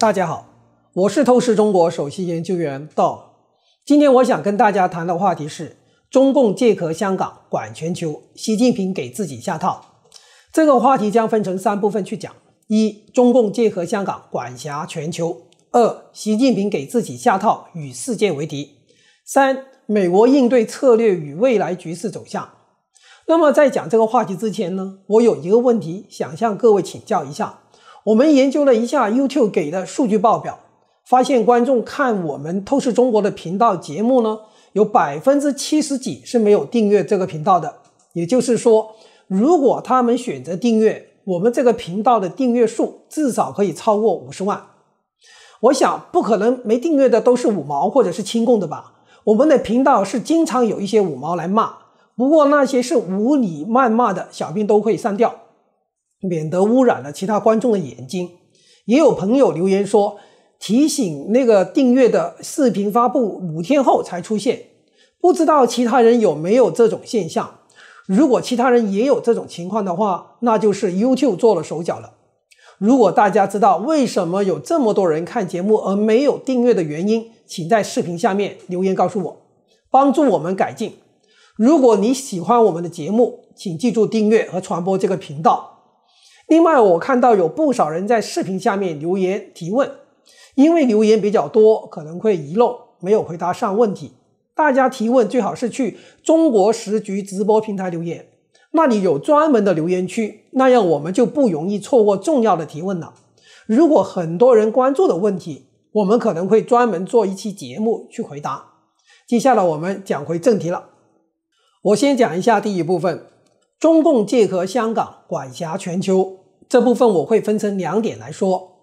大家好，我是透视中国首席研究员道。今天我想跟大家谈的话题是：中共借壳香港管全球，习近平给自己下套。这个话题将分成三部分去讲：一、中共借壳香港管辖全球；二、习近平给自己下套与世界为敌；三、美国应对策略与未来局势走向。那么，在讲这个话题之前呢，我有一个问题想向各位请教一下。我们研究了一下 YouTube 给的数据报表，发现观众看我们透视中国的频道节目呢，有百分之七十几是没有订阅这个频道的。也就是说，如果他们选择订阅，我们这个频道的订阅数至少可以超过五十万。我想不可能没订阅的都是五毛或者是亲共的吧？我们的频道是经常有一些五毛来骂，不过那些是无理谩骂的小兵都可以上掉。免得污染了其他观众的眼睛，也有朋友留言说，提醒那个订阅的视频发布五天后才出现，不知道其他人有没有这种现象。如果其他人也有这种情况的话，那就是 YouTube 做了手脚了。如果大家知道为什么有这么多人看节目而没有订阅的原因，请在视频下面留言告诉我，帮助我们改进。如果你喜欢我们的节目，请记住订阅和传播这个频道。另外，我看到有不少人在视频下面留言提问，因为留言比较多，可能会遗漏，没有回答上问题。大家提问最好是去中国时局直播平台留言，那里有专门的留言区，那样我们就不容易错过重要的提问了。如果很多人关注的问题，我们可能会专门做一期节目去回答。接下来我们讲回正题了，我先讲一下第一部分：中共借壳香港，管辖全球。这部分我会分成两点来说。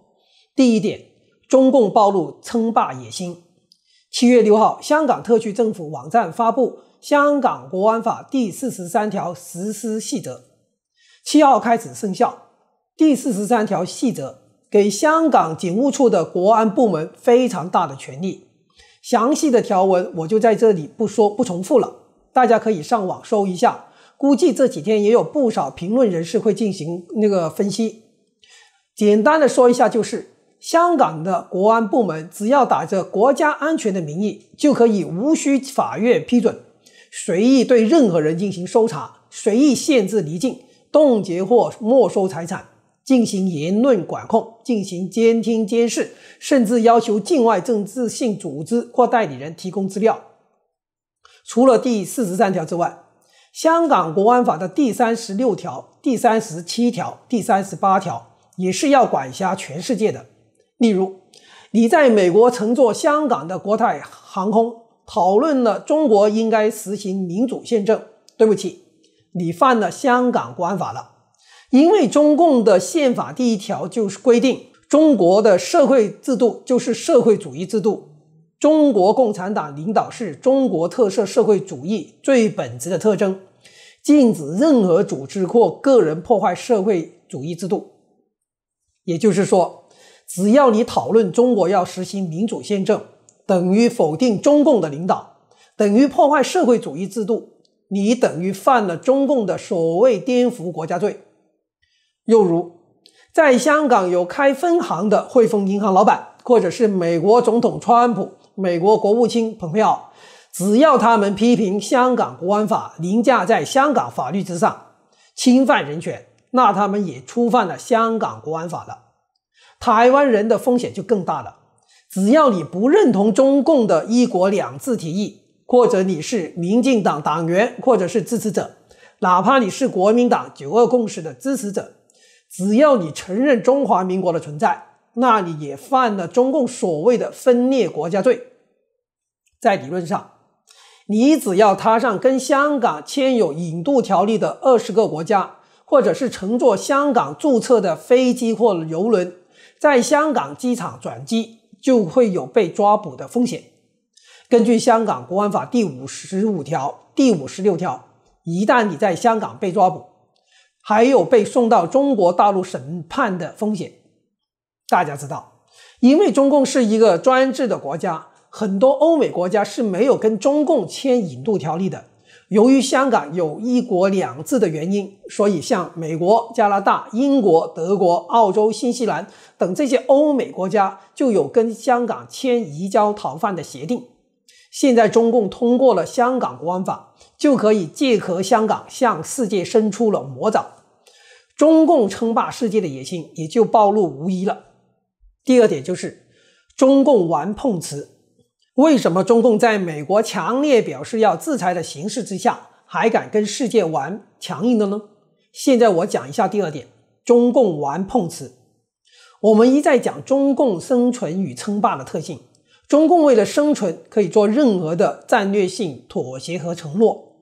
第一点，中共暴露称霸野心。七月六号，香港特区政府网站发布《香港国安法》第四十三条实施细则，七号开始生效。第四十三条细则给香港警务处的国安部门非常大的权利，详细的条文我就在这里不说，不重复了，大家可以上网搜一下。估计这几天也有不少评论人士会进行那个分析。简单的说一下，就是香港的国安部门只要打着国家安全的名义，就可以无需法院批准，随意对任何人进行搜查，随意限制离境、冻结或没收财产，进行言论管控，进行监听监视，甚至要求境外政治性组织或代理人提供资料。除了第四十三条之外。香港国安法的第三十六条、第三十七条、第三十八条也是要管辖全世界的。例如，你在美国乘坐香港的国泰航空，讨论了中国应该实行民主宪政，对不起，你犯了香港国安法了，因为中共的宪法第一条就是规定，中国的社会制度就是社会主义制度。中国共产党领导是中国特色社会主义最本质的特征，禁止任何组织或个人破坏社会主义制度。也就是说，只要你讨论中国要实行民主宪政，等于否定中共的领导，等于破坏社会主义制度，你等于犯了中共的所谓颠覆国家罪。又如，在香港有开分行的汇丰银行老板，或者是美国总统川普。美国国务卿蓬佩奥，只要他们批评香港国安法凌驾在香港法律之上，侵犯人权，那他们也触犯了香港国安法了。台湾人的风险就更大了。只要你不认同中共的一国两制提议，或者你是民进党党员，或者是支持者，哪怕你是国民党九二共识的支持者，只要你承认中华民国的存在。那你也犯了中共所谓的分裂国家罪。在理论上，你只要踏上跟香港签有引渡条例的二十个国家，或者是乘坐香港注册的飞机或游轮，在香港机场转机，就会有被抓捕的风险。根据香港国安法第五十五条、第五十六条，一旦你在香港被抓捕，还有被送到中国大陆审判的风险。大家知道，因为中共是一个专制的国家，很多欧美国家是没有跟中共签引渡条例的。由于香港有一国两制的原因，所以像美国、加拿大、英国、德国、澳洲、新西兰等这些欧美国家就有跟香港签移交逃犯的协定。现在中共通过了香港国安法，就可以借壳香港向世界伸出了魔爪。中共称霸世界的野心也就暴露无遗了。第二点就是，中共玩碰瓷。为什么中共在美国强烈表示要制裁的形势之下，还敢跟世界玩强硬的呢？现在我讲一下第二点，中共玩碰瓷。我们一再讲中共生存与称霸的特性，中共为了生存可以做任何的战略性妥协和承诺，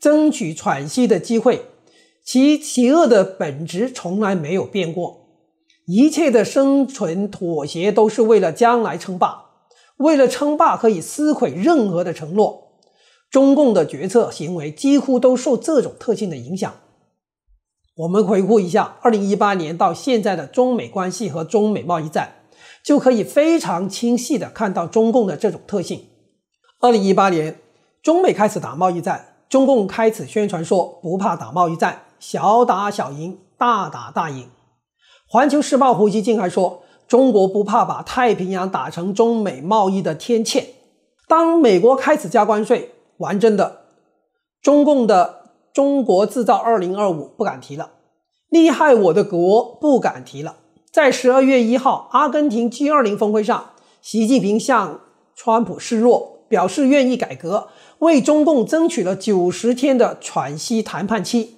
争取喘息的机会，其邪恶的本质从来没有变过。一切的生存妥协都是为了将来称霸，为了称霸可以撕毁任何的承诺。中共的决策行为几乎都受这种特性的影响。我们回顾一下2018年到现在的中美关系和中美贸易战，就可以非常清晰地看到中共的这种特性。2018年，中美开始打贸易战，中共开始宣传说不怕打贸易战，小打小赢，大打大赢。环球时报胡锡进还说：“中国不怕把太平洋打成中美贸易的天堑。当美国开始加关税，完真的，中共的‘中国制造二零二五’不敢提了，厉害我的国不敢提了。”在十二月一号，阿根廷 G 二零峰会上，习近平向川普示弱，表示愿意改革，为中共争取了九十天的喘息谈判期，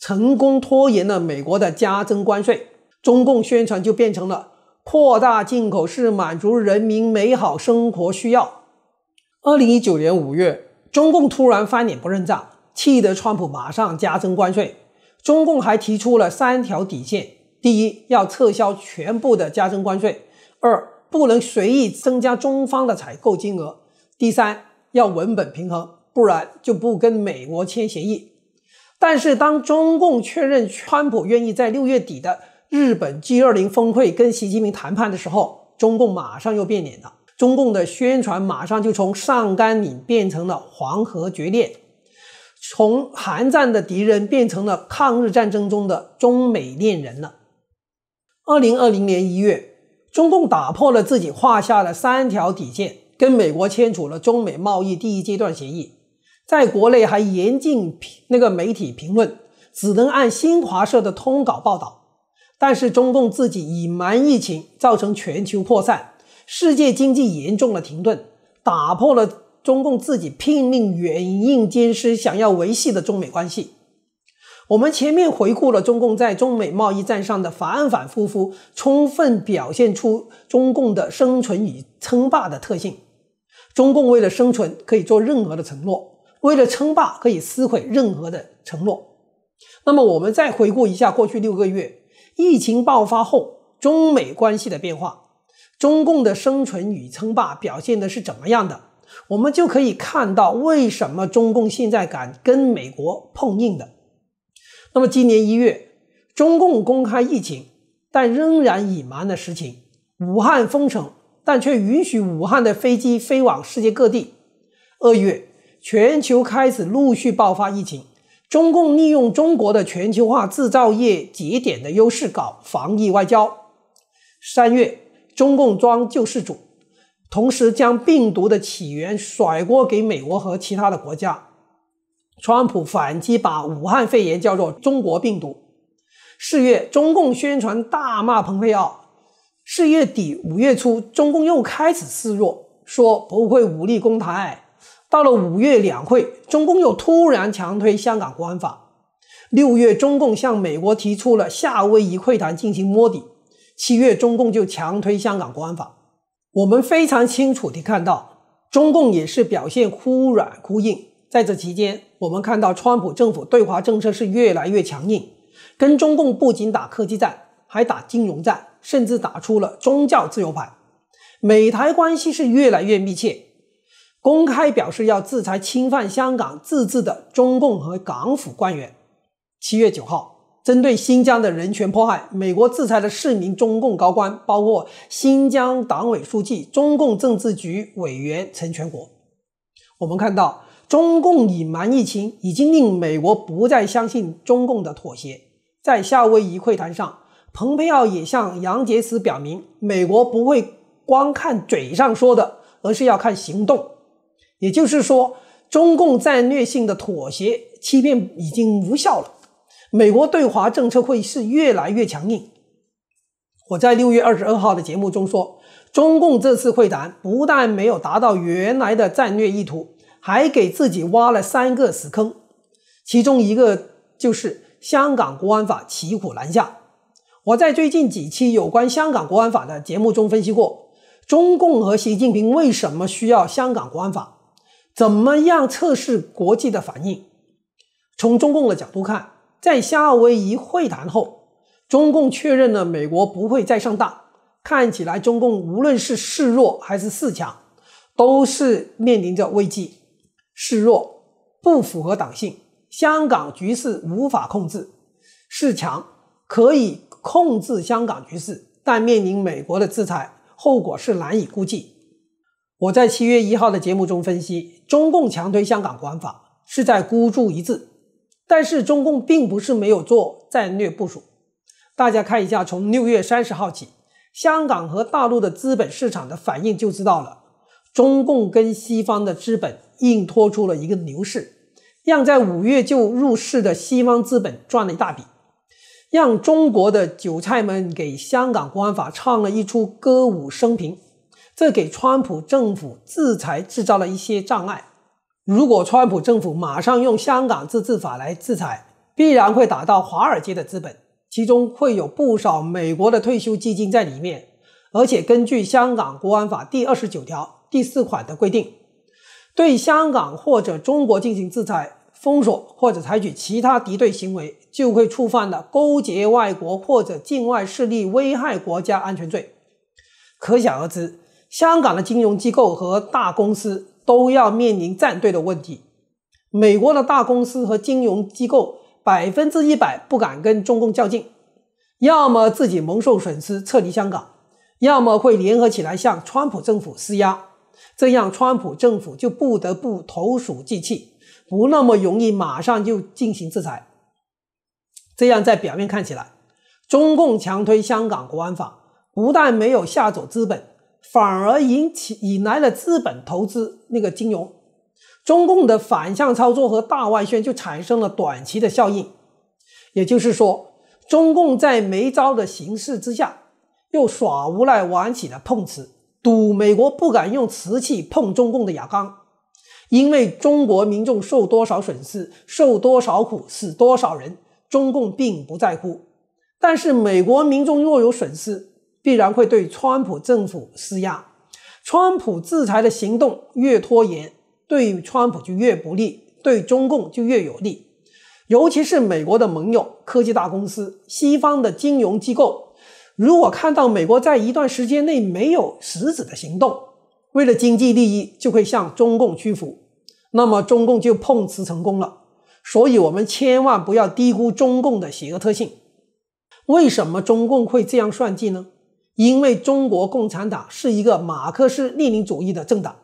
成功拖延了美国的加征关税。中共宣传就变成了扩大进口是满足人民美好生活需要。二零一九年五月，中共突然翻脸不认账，气得川普马上加征关税。中共还提出了三条底线：第一，要撤销全部的加征关税；二，不能随意增加中方的采购金额；第三，要文本平衡，不然就不跟美国签协议。但是，当中共确认川普愿意在六月底的。日本 G 二零峰会跟习近平谈判的时候，中共马上又变脸了。中共的宣传马上就从上甘岭变成了黄河决裂，从韩战的敌人变成了抗日战争中的中美恋人了。二零二零年一月，中共打破了自己画下的三条底线，跟美国签署了中美贸易第一阶段协议，在国内还严禁评那个媒体评论，只能按新华社的通稿报道。但是中共自己隐瞒疫情，造成全球扩散，世界经济严重的停顿，打破了中共自己拼命软硬兼施想要维系的中美关系。我们前面回顾了中共在中美贸易战上的反反复复，充分表现出中共的生存与称霸的特性。中共为了生存可以做任何的承诺，为了称霸可以撕毁任何的承诺。那么我们再回顾一下过去六个月。疫情爆发后，中美关系的变化，中共的生存与称霸表现的是怎么样的？我们就可以看到为什么中共现在敢跟美国碰硬的。那么，今年一月，中共公开疫情，但仍然隐瞒了实情；武汉封城，但却允许武汉的飞机飞往世界各地。二月，全球开始陆续爆发疫情。中共利用中国的全球化制造业节点的优势搞防疫外交。三月，中共装救世主，同时将病毒的起源甩锅给美国和其他的国家。川普反击，把武汉肺炎叫做中国病毒。四月，中共宣传大骂蓬佩奥。四月底、五月初，中共又开始示弱，说不会武力攻台。到了五月两会，中共又突然强推香港国安法。六月，中共向美国提出了夏威夷会谈进行摸底。七月，中共就强推香港国安法。我们非常清楚地看到，中共也是表现忽软忽硬。在这期间，我们看到川普政府对华政策是越来越强硬，跟中共不仅打科技战，还打金融战，甚至打出了宗教自由牌。美台关系是越来越密切。公开表示要制裁侵犯香港自治的中共和港府官员。七月九号，针对新疆的人权迫害，美国制裁了四名中共高官，包括新疆党委书记、中共政治局委员陈全国。我们看到，中共隐瞒疫情已经令美国不再相信中共的妥协。在夏威夷会谈上，蓬佩奥也向杨洁篪表明，美国不会光看嘴上说的，而是要看行动。也就是说，中共战略性的妥协欺骗已经无效了，美国对华政策会是越来越强硬。我在六月二十二号的节目中说，中共这次会谈不但没有达到原来的战略意图，还给自己挖了三个死坑，其中一个就是香港国安法骑虎难下。我在最近几期有关香港国安法的节目中分析过，中共和习近平为什么需要香港国安法。怎么样测试国际的反应？从中共的角度看，在夏威夷会谈后，中共确认了美国不会再上当。看起来，中共无论是示弱还是示强，都是面临着危机。示弱不符合党性，香港局势无法控制；示强可以控制香港局势，但面临美国的制裁，后果是难以估计。我在七月一号的节目中分析，中共强推香港国安法是在孤注一掷，但是中共并不是没有做战略部署。大家看一下，从六月三十号起，香港和大陆的资本市场的反应就知道了。中共跟西方的资本硬拖出了一个牛市，让在五月就入市的西方资本赚了一大笔，让中国的韭菜们给香港国安法唱了一出歌舞升平。这给川普政府制裁制造了一些障碍。如果川普政府马上用香港自治法来制裁，必然会打到华尔街的资本，其中会有不少美国的退休基金在里面。而且根据香港国安法第二十九条第四款的规定，对香港或者中国进行制裁、封锁或者采取其他敌对行为，就会触犯了勾结外国或者境外势力危害国家安全罪。可想而知。香港的金融机构和大公司都要面临站队的问题。美国的大公司和金融机构百分之一百不敢跟中共较劲，要么自己蒙受损失撤离香港，要么会联合起来向川普政府施压，这样川普政府就不得不投鼠忌器，不那么容易马上就进行制裁。这样在表面看起来，中共强推香港国安法不但没有吓走资本。反而引起引来了资本投资那个金融，中共的反向操作和大外宣就产生了短期的效应。也就是说，中共在没招的形势之下，又耍无赖玩起了碰瓷，赌美国不敢用瓷器碰中共的牙缸，因为中国民众受多少损失、受多少苦、死多少人，中共并不在乎。但是美国民众若有损失，必然会对川普政府施压，川普制裁的行动越拖延，对川普就越不利，对中共就越有利。尤其是美国的盟友、科技大公司、西方的金融机构，如果看到美国在一段时间内没有实质的行动，为了经济利益就会向中共屈服，那么中共就碰瓷成功了。所以我们千万不要低估中共的邪恶特性。为什么中共会这样算计呢？因为中国共产党是一个马克思列宁主义的政党，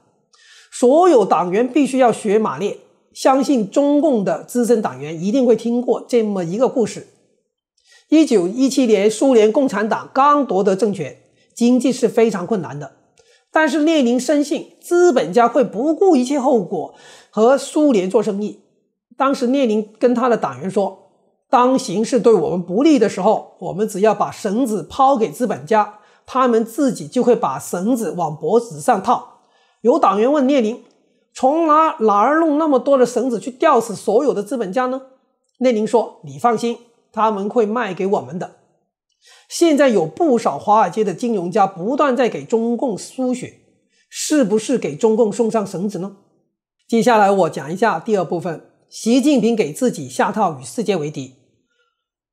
所有党员必须要学马列。相信中共的资深党员一定会听过这么一个故事：一九一七年，苏联共产党刚夺得政权，经济是非常困难的。但是列宁深信资本家会不顾一切后果和苏联做生意。当时列宁跟他的党员说：“当形势对我们不利的时候，我们只要把绳子抛给资本家。”他们自己就会把绳子往脖子上套。有党员问列宁：“从哪哪儿弄那么多的绳子去吊死所有的资本家呢？”列宁说：“你放心，他们会卖给我们的。”现在有不少华尔街的金融家不断在给中共输血，是不是给中共送上绳子呢？接下来我讲一下第二部分：习近平给自己下套，与世界为敌。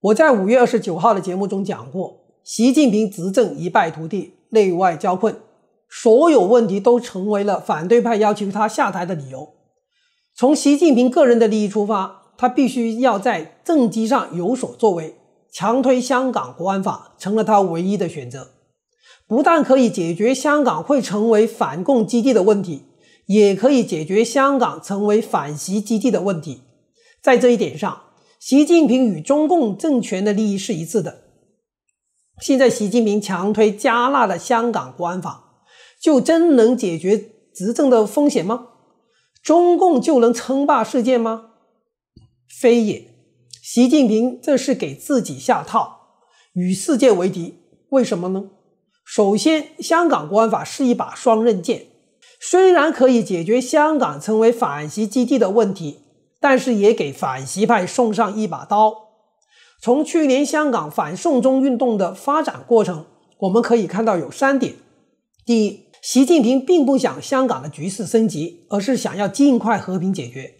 我在五月二十九号的节目中讲过。习近平执政一败涂地，内外交困，所有问题都成为了反对派要求他下台的理由。从习近平个人的利益出发，他必须要在政绩上有所作为，强推香港国安法成了他唯一的选择。不但可以解决香港会成为反共基地的问题，也可以解决香港成为反习基地的问题。在这一点上，习近平与中共政权的利益是一致的。现在习近平强推加纳的香港国安法，就真能解决执政的风险吗？中共就能称霸世界吗？非也。习近平这是给自己下套，与世界为敌。为什么呢？首先，香港国安法是一把双刃剑，虽然可以解决香港成为反习基地的问题，但是也给反习派送上一把刀。从去年香港反送中运动的发展过程，我们可以看到有三点：第一，习近平并不想香港的局势升级，而是想要尽快和平解决。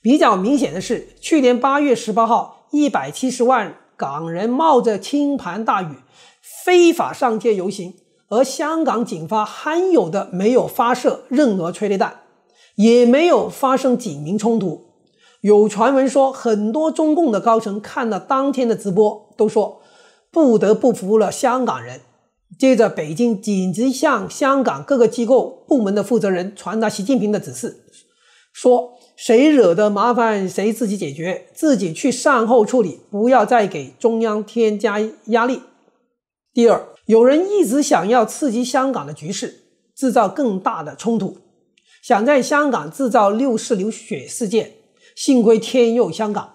比较明显的是，去年八月十八号，一百七十万港人冒着倾盆大雨非法上街游行，而香港警方罕有的没有发射任何催泪弹，也没有发生警民冲突。有传闻说，很多中共的高层看了当天的直播，都说不得不服了香港人。接着，北京紧急向香港各个机构部门的负责人传达习近平的指示，说谁惹的麻烦谁自己解决，自己去善后处理，不要再给中央添加压力。第二，有人一直想要刺激香港的局势，制造更大的冲突，想在香港制造六四流血事件。幸亏天佑香港，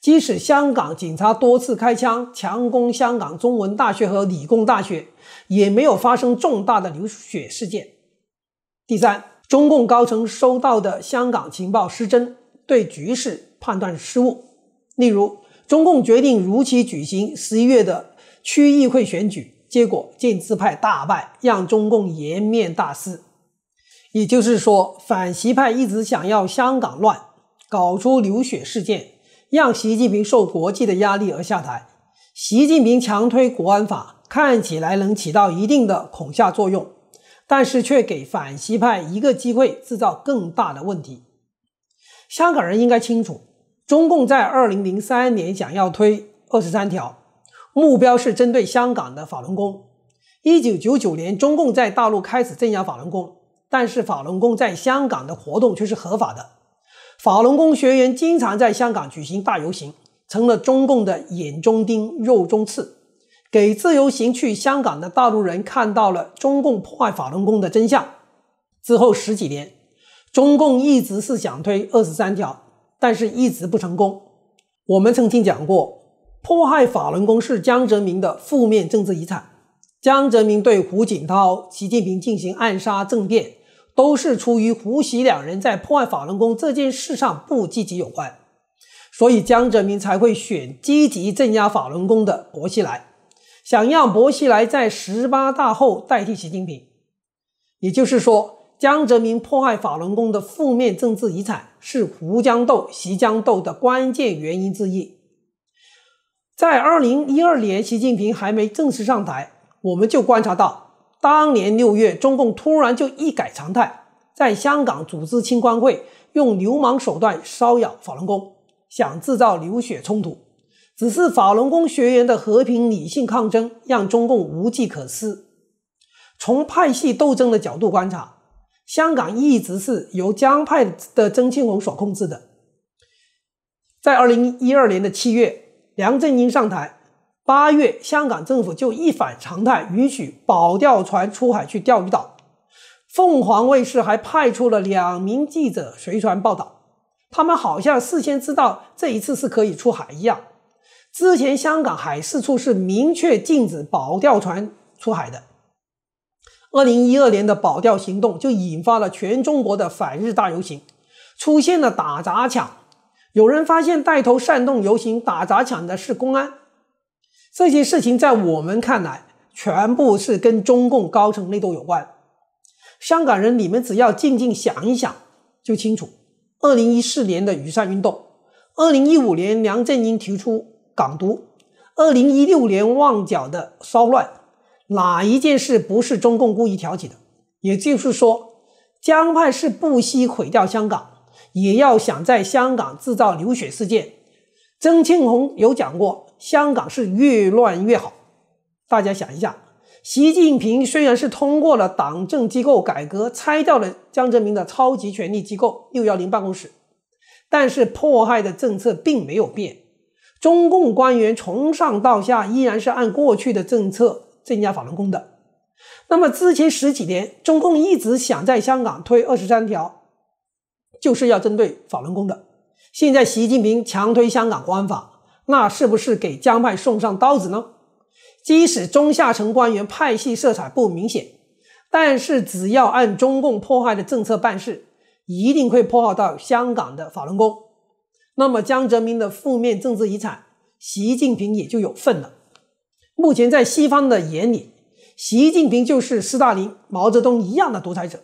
即使香港警察多次开枪强攻香港中文大学和理工大学，也没有发生重大的流血事件。第三，中共高层收到的香港情报失真，对局势判断失误。例如，中共决定如期举行十一月的区议会选举，结果建制派大败，让中共颜面大失。也就是说，反习派一直想要香港乱。搞出流血事件，让习近平受国际的压力而下台。习近平强推国安法，看起来能起到一定的恐吓作用，但是却给反西派一个机会，制造更大的问题。香港人应该清楚，中共在二零零三年想要推二十三条，目标是针对香港的法轮功。一九九九年，中共在大陆开始镇压法轮功，但是法轮功在香港的活动却是合法的。法轮功学员经常在香港举行大游行，成了中共的眼中钉、肉中刺，给自由行去香港的大陆人看到了中共破坏法轮功的真相。之后十几年，中共一直是想推二十三条，但是一直不成功。我们曾经讲过，迫害法轮功是江泽民的负面政治遗产。江泽民对胡锦涛、习近平进行暗杀政变。都是出于胡、习两人在破坏法轮功这件事上不积极有关，所以江泽民才会选积极镇压法轮功的薄熙来，想要薄熙来在十八大后代替习近平。也就是说，江泽民破坏法轮功的负面政治遗产是胡江斗、习江斗的关键原因之一。在二零一二年，习近平还没正式上台，我们就观察到。当年六月，中共突然就一改常态，在香港组织清关会，用流氓手段骚扰法轮功，想制造流血冲突。只是法轮功学员的和平理性抗争，让中共无计可施。从派系斗争的角度观察，香港一直是由江派的曾庆红所控制的。在二零一二年的七月，梁振英上台。八月，香港政府就一反常态，允许保钓船出海去钓鱼岛。凤凰卫视还派出了两名记者随船报道，他们好像事先知道这一次是可以出海一样。之前香港海事处是明确禁止保钓船出海的。二零一二年的保钓行动就引发了全中国的反日大游行，出现了打砸抢。有人发现带头煽动游行打砸抢的是公安。这些事情在我们看来，全部是跟中共高层内斗有关。香港人，你们只要静静想一想就清楚。二零一四年的雨伞运动，二零一五年梁振英提出港独，二零一六年旺角的骚乱，哪一件事不是中共故意挑起的？也就是说，江派是不惜毁掉香港，也要想在香港制造流血事件。曾庆红有讲过。香港是越乱越好，大家想一下，习近平虽然是通过了党政机构改革，拆掉了江泽民的超级权力机构六幺零办公室，但是迫害的政策并没有变，中共官员从上到下依然是按过去的政策增加法轮功的。那么之前十几年，中共一直想在香港推二十三条，就是要针对法轮功的。现在习近平强推香港国安法。那是不是给江派送上刀子呢？即使中下层官员派系色彩不明显，但是只要按中共破坏的政策办事，一定会破坏到香港的法轮功。那么江泽民的负面政治遗产，习近平也就有份了。目前在西方的眼里，习近平就是斯大林、毛泽东一样的独裁者。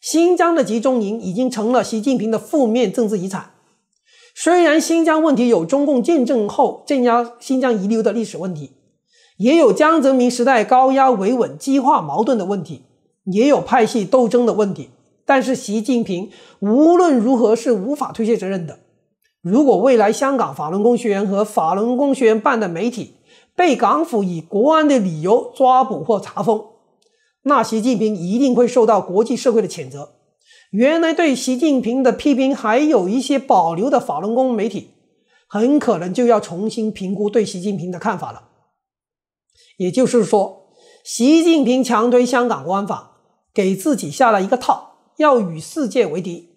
新疆的集中营已经成了习近平的负面政治遗产。虽然新疆问题有中共建政后镇压新疆遗留的历史问题，也有江泽民时代高压维稳激化矛盾的问题，也有派系斗争的问题，但是习近平无论如何是无法推卸责任的。如果未来香港法轮功学员和法轮功学员办的媒体被港府以国安的理由抓捕或查封，那习近平一定会受到国际社会的谴责。原来对习近平的批评还有一些保留的法轮功媒体，很可能就要重新评估对习近平的看法了。也就是说，习近平强推香港国安法，给自己下了一个套，要与世界为敌。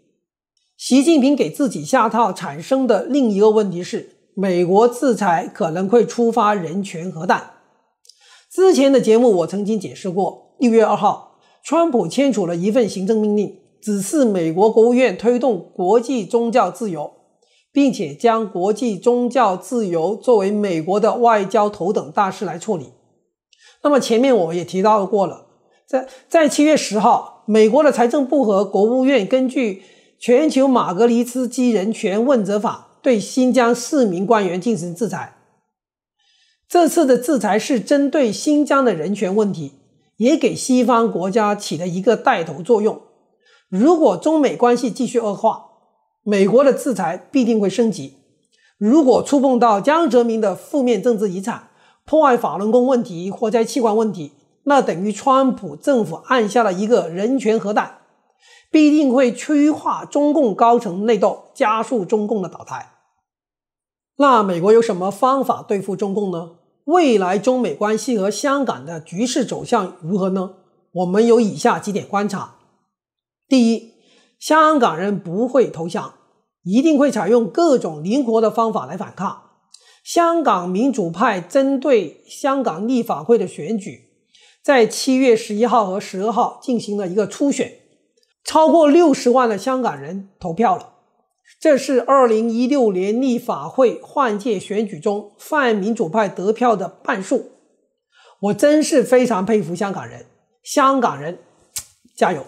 习近平给自己下套产生的另一个问题是，美国制裁可能会触发人权核弹。之前的节目我曾经解释过，六月二号，川普签署了一份行政命令。只是美国国务院推动国际宗教自由，并且将国际宗教自由作为美国的外交头等大事来处理。那么前面我也提到过了，在在七月十号，美国的财政部和国务院根据《全球马格尼茨基人权问责法》，对新疆四名官员进行制裁。这次的制裁是针对新疆的人权问题，也给西方国家起了一个带头作用。如果中美关系继续恶化，美国的制裁必定会升级。如果触碰到江泽民的负面政治遗产，破坏法轮功问题火灾器官问题，那等于川普政府按下了一个人权核弹，必定会催化中共高层内斗，加速中共的倒台。那美国有什么方法对付中共呢？未来中美关系和香港的局势走向如何呢？我们有以下几点观察。第一，香港人不会投降，一定会采用各种灵活的方法来反抗。香港民主派针对香港立法会的选举，在七月十一号和十二号进行了一个初选，超过六十万的香港人投票了，这是二零一六年立法会换届选举中泛民主派得票的半数。我真是非常佩服香港人，香港人加油！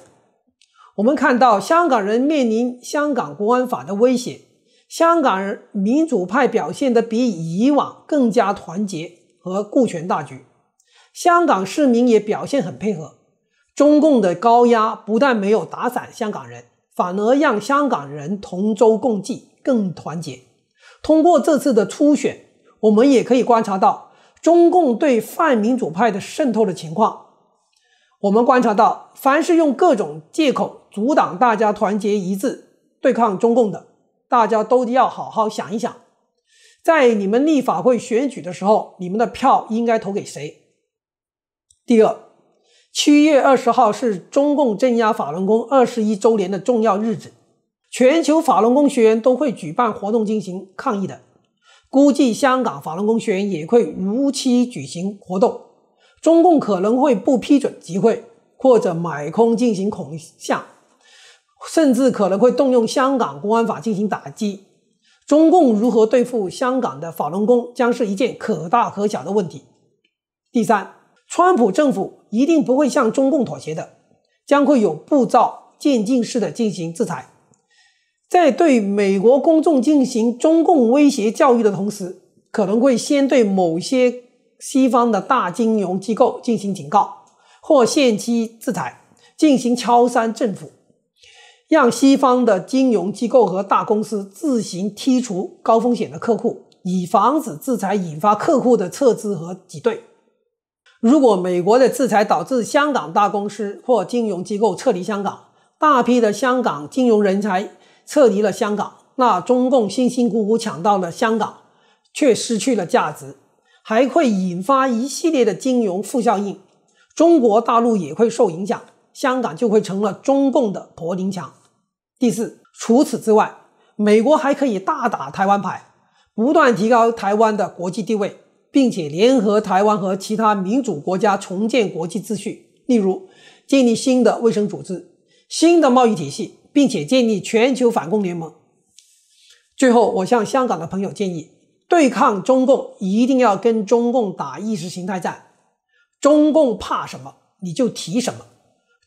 我们看到，香港人面临《香港国安法》的威胁，香港人民主派表现得比以往更加团结和顾全大局。香港市民也表现很配合。中共的高压不但没有打散香港人，反而让香港人同舟共济，更团结。通过这次的初选，我们也可以观察到中共对泛民主派的渗透的情况。我们观察到，凡是用各种借口阻挡大家团结一致对抗中共的，大家都要好好想一想，在你们立法会选举的时候，你们的票应该投给谁？第二，七月二十号是中共镇压法轮功二十一周年的重要日子，全球法轮功学员都会举办活动进行抗议的，估计香港法轮功学员也会如期举行活动。中共可能会不批准集会，或者买空进行恐吓，甚至可能会动用香港国安法进行打击。中共如何对付香港的法轮功，将是一件可大可小的问题。第三，川普政府一定不会向中共妥协的，将会有步骤渐进式的进行制裁，在对美国公众进行中共威胁教育的同时，可能会先对某些。西方的大金融机构进行警告或限期制裁，进行敲山震虎，让西方的金融机构和大公司自行剔除高风险的客户，以防止制裁引发客户的撤资和挤兑。如果美国的制裁导致香港大公司或金融机构撤离香港，大批的香港金融人才撤离了香港，那中共辛辛苦苦抢到了香港却失去了价值。还会引发一系列的金融负效应，中国大陆也会受影响，香港就会成了中共的柏林墙。第四，除此之外，美国还可以大打台湾牌，不断提高台湾的国际地位，并且联合台湾和其他民主国家重建国际秩序，例如建立新的卫生组织、新的贸易体系，并且建立全球反共联盟。最后，我向香港的朋友建议。对抗中共一定要跟中共打意识形态战，中共怕什么你就提什么，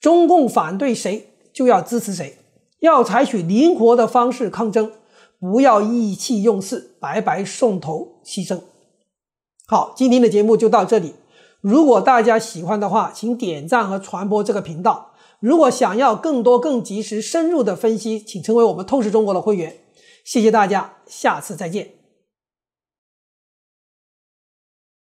中共反对谁就要支持谁，要采取灵活的方式抗争，不要意气用事，白白送头牺牲。好，今天的节目就到这里。如果大家喜欢的话，请点赞和传播这个频道。如果想要更多、更及时、深入的分析，请成为我们透视中国的会员。谢谢大家，下次再见。